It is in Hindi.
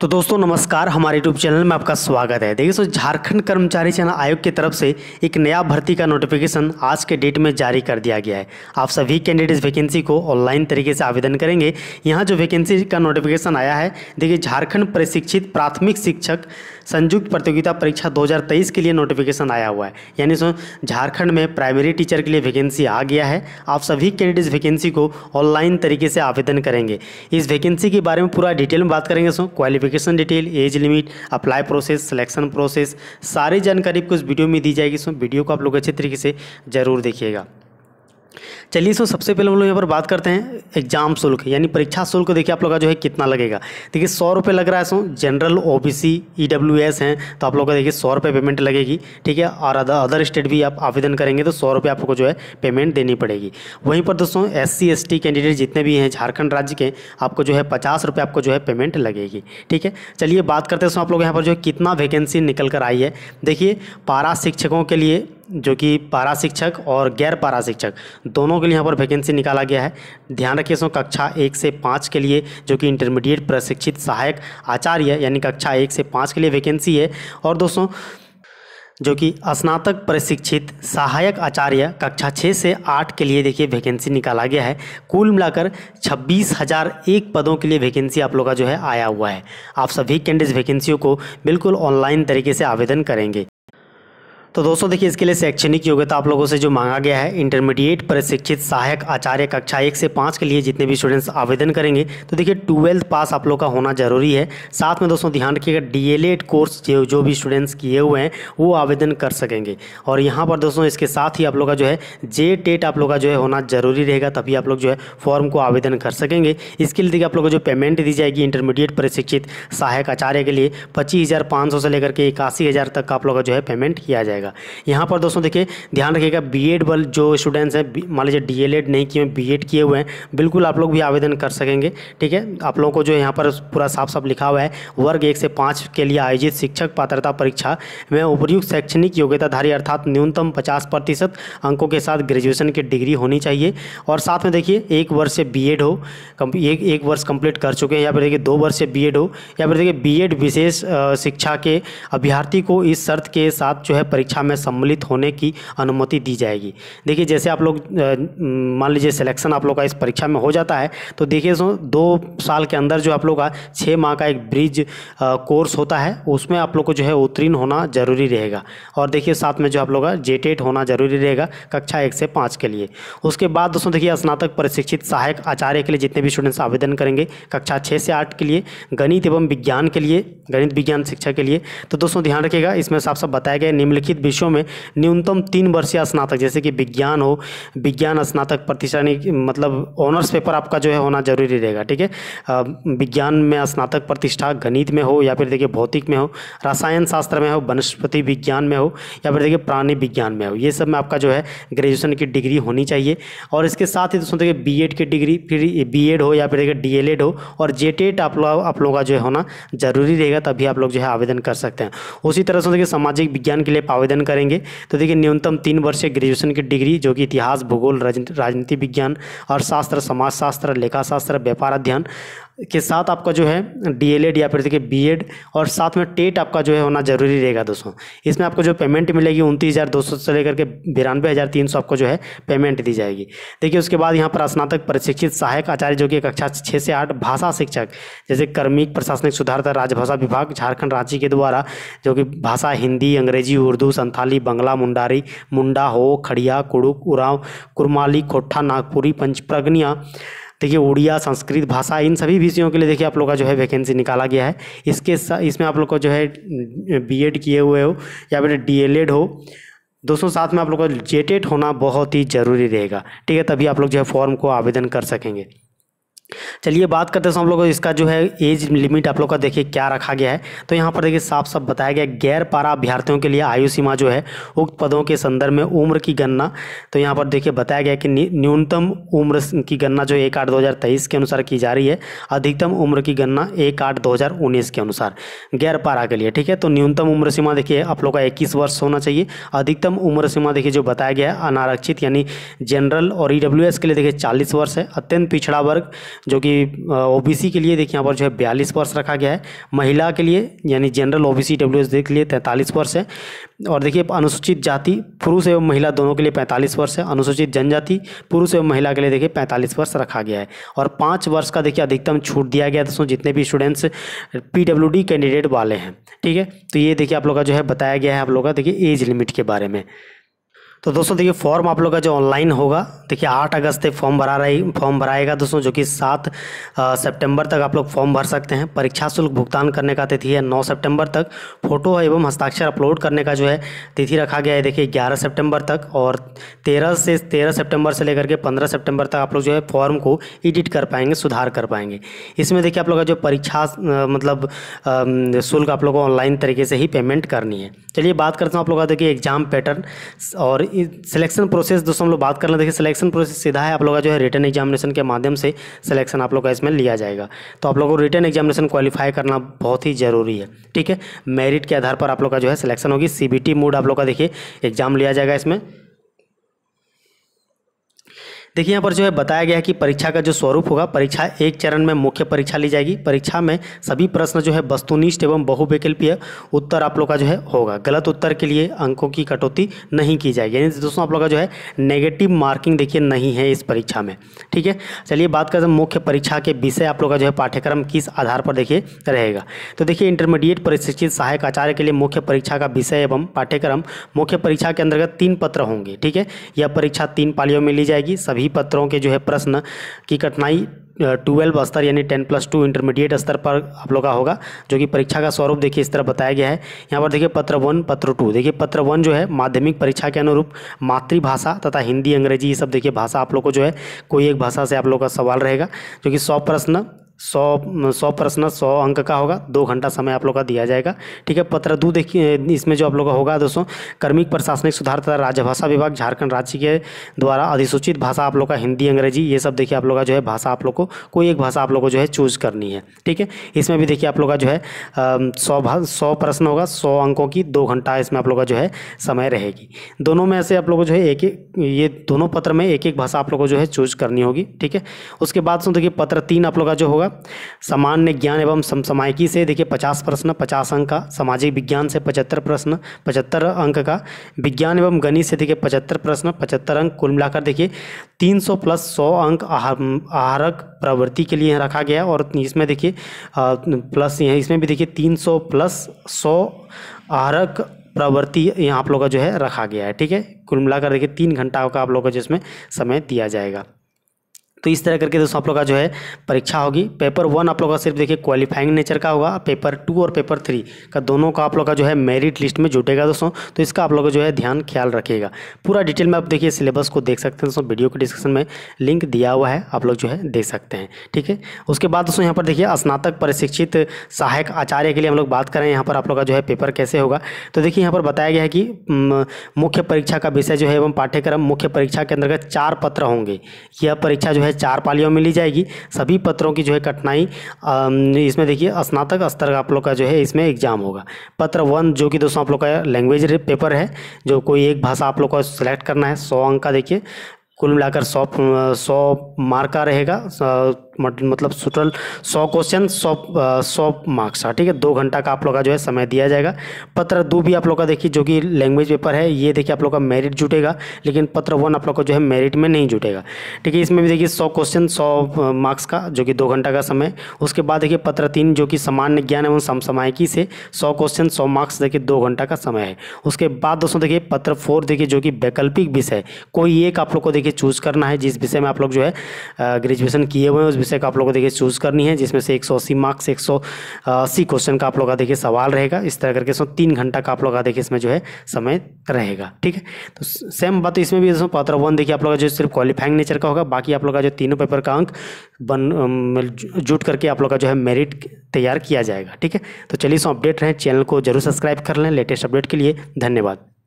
तो दोस्तों नमस्कार हमारे यूट्यूब चैनल में आपका स्वागत है देखिए सो झारखंड कर्मचारी चयन आयोग की तरफ से एक नया भर्ती का नोटिफिकेशन आज के डेट में जारी कर दिया गया है आप सभी कैंडिडेट्स वैकेंसी को ऑनलाइन तरीके से आवेदन करेंगे यहाँ जो वैकेंसी का नोटिफिकेशन आया है देखिए झारखंड प्रशिक्षित प्राथमिक शिक्षक संयुक्त प्रतियोगिता परीक्षा 2023 के लिए नोटिफिकेशन आया हुआ है यानी सो झारखंड में प्राइमरी टीचर के लिए वैकेंसी आ गया है आप सभी कैंडिडेट्स वैकेंसी को ऑनलाइन तरीके से आवेदन करेंगे इस वैकेंसी के बारे में पूरा डिटेल में बात करेंगे सो qualification detail age limit apply process selection process सारी जानकारी आपको इस वीडियो में दी जाएगी सो वीडियो को आप लोग अच्छे तरीके से ज़रूर देखिएगा चलिए सो सबसे पहले हम लोग यहाँ पर बात करते हैं एग्जाम शुल्क यानी परीक्षा शुल्क देखिए आप लोग का जो है कितना लगेगा देखिए सौ रुपये लग रहा है सो general O B C E W S हैं तो आप लोग का देखिए सौ रुपये पेमेंट लगेगी ठीक है और अदर अदर स्टेट भी आप आवेदन करेंगे तो सौ रुपये आपको जो है पेमेंट देनी पड़ेगी वहीं पर दोस्तों S C S T candidate जितने भी हैं झारखंड राज्य के आपको जो है पचास रुपये आपको जो है पेमेंट लगेगी ठीक है चलिए बात करते हैं आप लोग यहाँ पर जो है कितना वैकेंसी निकल कर आई है देखिए पारा शिक्षकों के लिए जो कि पारा शिक्षक और गैर पारा शिक्षक दोनों के लिए यहाँ पर वैकेंसी निकाला गया है ध्यान रखिए इसमें कक्षा एक से पाँच के लिए जो कि इंटरमीडिएट प्रशिक्षित सहायक आचार्य यानी कक्षा एक से पाँच के लिए वैकेंसी है और दोस्तों जो कि स्नातक प्रशिक्षित सहायक आचार्य कक्षा छः से आठ के लिए देखिए वैकेंसी निकाला गया है कुल मिलाकर छब्बीस हज़ार एक पदों के लिए वैकेंसी आप लोग का जो है आया हुआ है आप सभी कैंडिडेट वैकेंसियों को बिल्कुल ऑनलाइन तरीके से आवेदन करेंगे तो दोस्तों देखिए इसके लिए शैक्षणिक योग्यता आप लोगों से जो मांगा गया है इंटरमीडिएट प्रशिक्षित सहायक आचार्य कक्षा एक से पाँच के लिए जितने भी स्टूडेंट्स आवेदन करेंगे तो देखिए ट्वेल्थ पास आप लोग का होना जरूरी है साथ में दोस्तों ध्यान रखिएगा डीएलएड कोर्स जो जो भी स्टूडेंट्स किए हुए हैं वो आवेदन कर सकेंगे और यहाँ पर दोस्तों इसके साथ ही आप लोग का जो है जे टेट e आप लोग का जो है होना जरूरी रहेगा तभी आप लोग जो है फॉर्म को आवेदन कर सकेंगे इसके लिए देखिए आप लोग को जो पेमेंट दी जाएगी इंटरमीडिएट प्रशिक्षित सहायक आचार्य के लिए पच्चीस से लेकर के इक्यासी तक का आप लोग का जो है पेमेंट किया जाएगा जाएगा यहाँ पर दोस्तों देखिए ध्यान रखिएगा बीएड वाले जो स्टूडेंट्स हैं मान लीजिए डीएलएड नहीं किए बीएड किए हुए हैं बिल्कुल आप लोग भी आवेदन कर सकेंगे ठीक है आप लोगों को जो यहाँ पर पूरा साफ साफ लिखा हुआ है वर्ग एक से पाँच के लिए आयोजित शिक्षक पात्रता परीक्षा में उपयुक्त शैक्षणिक योग्यताधारी अर्थात न्यूनतम पचास प्रतिशत अंकों के साथ ग्रेजुएशन की डिग्री होनी चाहिए और साथ में देखिए एक वर्ष से बी हो एक एक वर्ष कंप्लीट कर चुके हैं या फिर देखिए दो वर्ष से बी हो या फिर देखिए बी विशेष शिक्षा के अभ्यर्थी को इस शर्त के साथ जो है परीक्षा परीक्षा में सम्मिलित होने की अनुमति दी जाएगी देखिए जैसे आप लोग मान लीजिए सिलेक्शन आप लोग का इस परीक्षा में हो जाता है तो देखिए दो साल के अंदर जो आप लोग का छः माह का एक ब्रिज कोर्स होता है उसमें आप लोग को जो है उत्तीर्ण होना जरूरी रहेगा और देखिए साथ में जो आप लोग का जेटेड e होना जरूरी रहेगा कक्षा एक से पाँच के लिए उसके बाद दोस्तों देखिए स्नातक प्रशिक्षित सहायक आचार्य के लिए जितने भी स्टूडेंट्स आवेदन करेंगे कक्षा छः से आठ के लिए गणित एवं विज्ञान के लिए गणित विज्ञान शिक्षा के लिए तो दोस्तों ध्यान रखिएगा इसमें साफ साफ बताया गया निम्नलिखित निम्नलिखित विषयों में न्यूनतम तीन वर्षीय स्नातक जैसे कि विज्ञान हो विज्ञान स्नातक प्रतिष्ठानिक मतलब ऑनर्स पेपर आपका जो है होना जरूरी रहेगा ठीक है विज्ञान में स्नातक प्रतिष्ठा गणित में हो या फिर देखिए भौतिक में हो रसायन शास्त्र में हो वनस्पति विज्ञान में हो या फिर देखिए प्राणी विज्ञान में हो ये सब में आपका जो है ग्रेजुएशन की डिग्री होनी चाहिए और इसके साथ ही दोस्तों देखिए बी की डिग्री फिर बी एड हो या फिर देखिए डी हो और जे आप लोग आप लोगों का जो है होना जरूरी रहेगा तभी आप लोग जो है आवेदन कर सकते हैं उसी तरह से देखिए सामाजिक विज्ञान के लिए आवेदन करेंगे तो देखिए न्यूनतम तीन वर्षीय ग्रेजुएशन की डिग्री जो कि इतिहास भूगोल राजनीति विज्ञान अर्थशास्त्र समाजशास्त्र लेखाशास्त्र व्यापार अध्ययन के साथ आपका जो है डीएलएड या फिर देखिए बीएड और साथ में टेट आपका जो है होना जरूरी रहेगा दोस्तों इसमें आपको जो पेमेंट मिलेगी उनतीस हज़ार दो सौ से लेकर के बिरानवे हज़ार तीन सौ आपको जो है पेमेंट दी जाएगी देखिए उसके बाद यहाँ पर स्नातक प्रशिक्षित सहायक आचार्य जो कि कक्षा छः से आठ भाषा शिक्षक जैसे कर्मिक प्रशासनिक सुधार तथा राजभाषा विभाग झारखंड रांची के द्वारा जो कि भाषा हिंदी अंग्रेजी उर्दू संथाली बंगला मुंडारी मुंडा हो खड़िया कुड़ुक उराव कुरमाली खोटा नागपुरी पंचप्रगनिया देखिए उड़िया संस्कृत भाषा इन सभी विषयों के लिए देखिए आप लोग का जो है वैकेंसी निकाला गया है इसके इसमें आप लोग को जो है बी किए हुए हो या फिर डी हो दोस्तों साथ में आप लोग का जेटेड होना बहुत ही ज़रूरी रहेगा ठीक है तभी आप लोग जो है फॉर्म को आवेदन कर सकेंगे चलिए बात करते हैं हम लोग इसका जो है एज लिमिट आप लोग का देखिए क्या रखा गया है तो यहाँ पर देखिए साफ साफ बताया गया गैर पारा अभ्यर्थियों के लिए आयु सीमा जो है उक्त पदों के संदर्भ में उम्र की गणना तो यहाँ पर देखिए बताया गया कि न्यूनतम उम्र की गणना जो एक आठ दो हज़ार तेईस के अनुसार की जा रही है अधिकतम उम्र की गणना एक आठ दो हज़ार उन्नीस के अनुसार गैर पारा के लिए ठीक है तो न्यूनतम उम्र सीमा देखिए आप लोग का इक्कीस वर्ष होना चाहिए अधिकतम उम्र सीमा देखिए जो बताया गया है अनारक्षित यानी जनरल और ई के लिए देखिए चालीस वर्ष है अत्यंत पिछड़ा वर्ग जो कि ओबीसी के लिए देखिए यहाँ पर जो है बयालीस वर्ष रखा गया है महिला के लिए यानी जनरल ओबीसी डब्ल्यू के लिए तैंतालीस वर्ष है और देखिए अनुसूचित जाति पुरुष एवं महिला दोनों के लिए पैंतालीस वर्ष है अनुसूचित जनजाति पुरुष एवं महिला के लिए देखिए पैंतालीस वर्ष रखा गया है और पाँच वर्ष का देखिए अधिकतम छूट दिया गया दोस्तों जितने भी स्टूडेंट्स पी कैंडिडेट वाले हैं ठीक है तो ये देखिए आप लोग का जो है बताया गया है आप लोग का देखिए एज लिमिट के बारे में तो दोस्तों देखिए फॉर्म आप लोग का जो ऑनलाइन होगा देखिए आठ अगस्त तक फॉर्म भरा रही फॉर्म भराएगा दोस्तों जो कि सात सितंबर तक आप लोग फॉर्म भर सकते हैं परीक्षा शुल्क भुगतान करने का तिथि है नौ सितंबर तक फोटो एवं हस्ताक्षर अपलोड करने का जो है तिथि रखा गया है देखिए ग्यारह सेप्टेम्बर तक और तेरह से तेरह सेप्टेम्बर से लेकर के पंद्रह सेप्टेम्बर तक आप लोग जो है फॉर्म को एडिट कर पाएंगे सुधार कर पाएंगे इसमें देखिए आप लोग का जो परीक्षा मतलब शुल्क आप लोग को ऑनलाइन तरीके से ही पेमेंट करनी है चलिए बात करते हैं आप लोग का देखिए एग्जाम पैटर्न और सिलेक्शन प्रोसेस दोस्तों हम लोग बात कर लें देखिए सिलेक्शन सिलेक्शन प्रोसेस सीधा है आप लोग का जो है रिटर्न एग्जामिनेशन के माध्यम से सिलेक्शन आप लोग का इसमें लिया जाएगा तो आप लोगों को रिटर्न एग्जामिनेशन क्वालिफाई करना बहुत ही ज़रूरी है ठीक है मेरिट के आधार पर आप लोग का जो है सिलेक्शन होगी सी मोड आप लोग का देखिए एग्जाम लिया जाएगा इसमें देखिए यहाँ पर जो है बताया गया है कि परीक्षा का जो स्वरूप होगा परीक्षा एक चरण में मुख्य परीक्षा ली जाएगी परीक्षा में सभी प्रश्न जो है वस्तुनिष्ठ एवं बहुविकल्पीय उत्तर आप लोग का जो है होगा गलत उत्तर के लिए अंकों की कटौती नहीं की जाएगी यानी दोस्तों आप लोग का जो है नेगेटिव मार्किंग देखिए नहीं है इस परीक्षा में ठीक है चलिए बात करते हैं मुख्य परीक्षा के विषय आप लोग का जो है पाठ्यक्रम किस आधार पर देखिए रहेगा तो देखिए इंटरमीडिएट परिशिक्षित सहायक आचार्य के लिए मुख्य परीक्षा का विषय एवं पाठ्यक्रम मुख्य परीक्षा के अंतर्गत तीन पत्र होंगे ठीक है यह परीक्षा तीन पालियों में ली जाएगी सभी सभी पत्रों के जो है प्रश्न की कठिनाई ट्वेल्व स्तर यानी टेन प्लस टू इंटरमीडिएट स्तर पर आप लोग का होगा जो कि परीक्षा का स्वरूप देखिए इस तरह बताया गया है यहाँ पर देखिए पत्र वन पत्र टू देखिए पत्र वन जो है माध्यमिक परीक्षा के अनुरूप मातृभाषा तथा हिंदी अंग्रेजी ये सब देखिए भाषा आप लोग को जो है कोई एक भाषा से आप लोग का सवाल रहेगा जो कि सौ प्रश्न सौ सौ प्रश्न सौ अंक का होगा दो घंटा समय आप लोग का दिया जाएगा ठीक है पत्र दो देखिए इसमें जो आप लोग का होगा दोस्तों कर्मिक प्रशासनिक सुधार तथा राजभाषा विभाग झारखंड राज्य के द्वारा अधिसूचित भाषा आप लोग का हिंदी अंग्रेजी ये सब देखिए आप लोग का जो है भाषा आप लोग को कोई एक भाषा आप लोग को जो है चूज करनी है ठीक है इसमें भी देखिए आप लोग का जो है सौ सौ प्रश्न होगा सौ अंकों की दो घंटा इसमें आप लोग का जो है समय रहेगी दोनों में ऐसे आप लोग को जो है एक एक ये दोनों पत्र में एक एक भाषा आप लोग को जो है चूज करनी होगी ठीक है उसके बाद सुन देखिए पत्र तीन आप लोग का जो होगा होगा सामान्य ज्ञान एवं समसामायिकी से देखिए पचास प्रश्न पचास अंक का सामाजिक विज्ञान से पचहत्तर प्रश्न पचहत्तर अंक का विज्ञान एवं गणित से देखिए पचहत्तर प्रश्न पचहत्तर अंक कुल मिलाकर देखिए तीन सौ प्लस सौ अंक आहारक प्रवृत्ति के लिए रखा गया और इसमें देखिए प्लस यहाँ इसमें भी देखिए तीन सौ प्लस सौ आहारक प्रवृत्ति यहाँ आप लोग का जो है रखा गया है ठीक है कुल मिलाकर देखिए तीन घंटा का आप लोग का जिसमें समय दिया जाएगा तो इस तरह करके दोस्तों आप लोग का जो है परीक्षा होगी पेपर वन आप लोग का सिर्फ देखिए क्वालिफाइंग नेचर का होगा पेपर टू और पेपर थ्री का दोनों का आप लोग का जो है मेरिट लिस्ट में जुटेगा दोस्तों तो इसका आप लोग का जो है ध्यान ख्याल रखिएगा पूरा डिटेल में आप देखिए सिलेबस को देख सकते हैं दोस्तों वीडियो के डिस्क्रिप्शन में लिंक दिया हुआ है आप लोग जो है देख सकते हैं ठीक है उसके बाद दोस्तों यहाँ पर देखिए स्नातक प्रशिक्षित सहायक आचार्य के लिए हम लोग बात करें यहाँ पर आप लोग का जो है पेपर कैसे होगा तो देखिए यहाँ पर बताया गया है कि मुख्य परीक्षा का विषय जो है एवं पाठ्यक्रम मुख्य परीक्षा के अंतर्गत चार पत्र होंगे यह परीक्षा जो है है चार पालियों में ली जाएगी सभी पत्रों की जो है कठिनाई इसमें देखिए स्नातक स्तर का आप लोग का जो है इसमें एग्जाम होगा पत्र वन जो कि दोस्तों आप लोग का लैंग्वेज पेपर है जो कोई एक भाषा आप लोग का सिलेक्ट करना है सौ अंक का देखिए कुल मिलाकर सौ सौ मार्क का रहेगा मतलब टोटल सौ क्वेश्चन सौ सौ मार्क्स का ठीक है दो घंटा का आप लोग का जो है समय दिया जाएगा पत्र दो भी आप लोग का देखिए जो कि लैंग्वेज पेपर है ये देखिए आप लोग का मेरिट जुटेगा लेकिन पत्र वन आप लोग का जो है मेरिट में नहीं जुटेगा ठीक है इसमें भी देखिए सौ क्वेश्चन सौ मार्क्स का जो कि दो घंटा का समय उसके बाद देखिए पत्र तीन जो कि सामान्य ज्ञान एवं समसामायिकी से सौ क्वेश्चन सौ मार्क्स देखिए दो घंटा का समय है उसके बाद दोस्तों देखिए पत्र फोर देखिए जो कि वैकल्पिक विषय कोई एक आप लोग को देखिए देखिए चूज़ करना है जिस विषय में आप लोग जो है ग्रेजुएशन किए हुए हैं उस विषय का आप लोग को देखिए चूज़ करनी है जिसमें से एक मार्क्स एक क्वेश्चन का आप लोग का देखिए सवाल रहेगा इस तरह करके इसमें तीन घंटा का आप लोग का देखिए इसमें जो है समय रहेगा ठीक है तो सेम बात तो इसमें भी इसमें पात्र वन देखिए आप लोग का जो सिर्फ क्वालिफाइंग नेचर का होगा बाकी आप लोग का जो तीनों पेपर का अंक बन जुट करके आप लोग का जो है मेरिट तैयार किया जाएगा ठीक है तो चलिए सो अपडेट रहें चैनल को जरूर सब्सक्राइब कर लें लेटेस्ट अपडेट के लिए धन्यवाद